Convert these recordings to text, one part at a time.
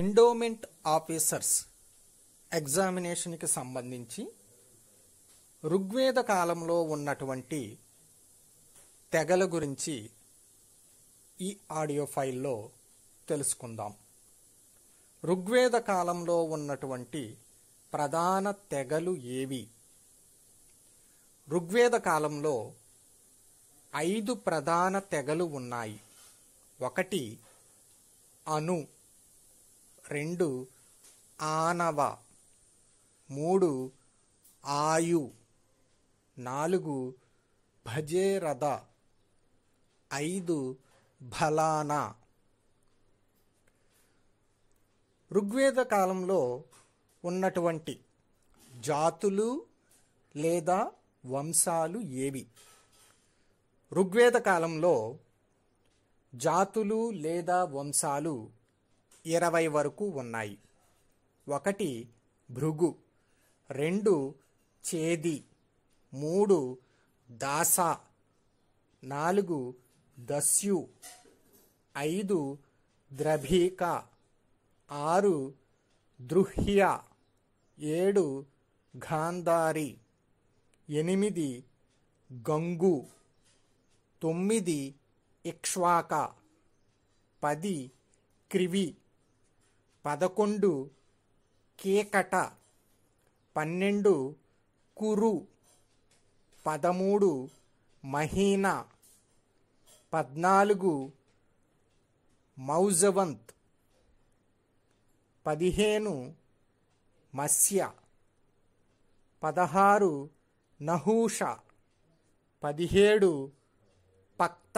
endowment officers ఎగ్జామినేషన్కి సంబంధించి ఋగ్వేద కాలంలో ఉన్నటువంటి తెగల గురించి ఈ ఆడియో ఫైల్లో తెలుసుకుందాం ఋగ్వేద కాలంలో ఉన్నటువంటి ప్రధాన తెగలు ఏవి ఋగ్వేద కాలంలో ఐదు ప్రధాన తెగలు ఉన్నాయి ఒకటి అను రెండు ఆనవ మూడు ఆయు నాలుగు భజేరథ ఐదు బలానా ఋగ్వేద కాలంలో ఉన్నటువంటి జాతులు లేదా వంశాలు ఏవి ఋగ్వేద కాలంలో జాతులు లేదా వంశాలు ఇరవై వరకు ఉన్నాయి ఒకటి భృగు రెండు చేది మూడు దాస నాలుగు దస్యు ఐదు ద్రభీక ఆరు దృహ్య ఏడు గాంధారి ఎనిమిది గంగు తొమ్మిది ఇక్ష్వాక పది క్రివి పదకొండు కేకట పన్నెండు కురు పదమూడు మహీన పద్నాలుగు మౌజవంత్ పదిహేను మస్య పదహారు నహూష పదిహేడు పక్త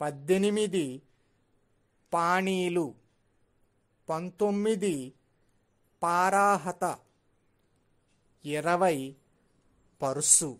పద్దెనిమిది పాణీలు పంతొమ్మిది పారాహత ఇరవై పరుసు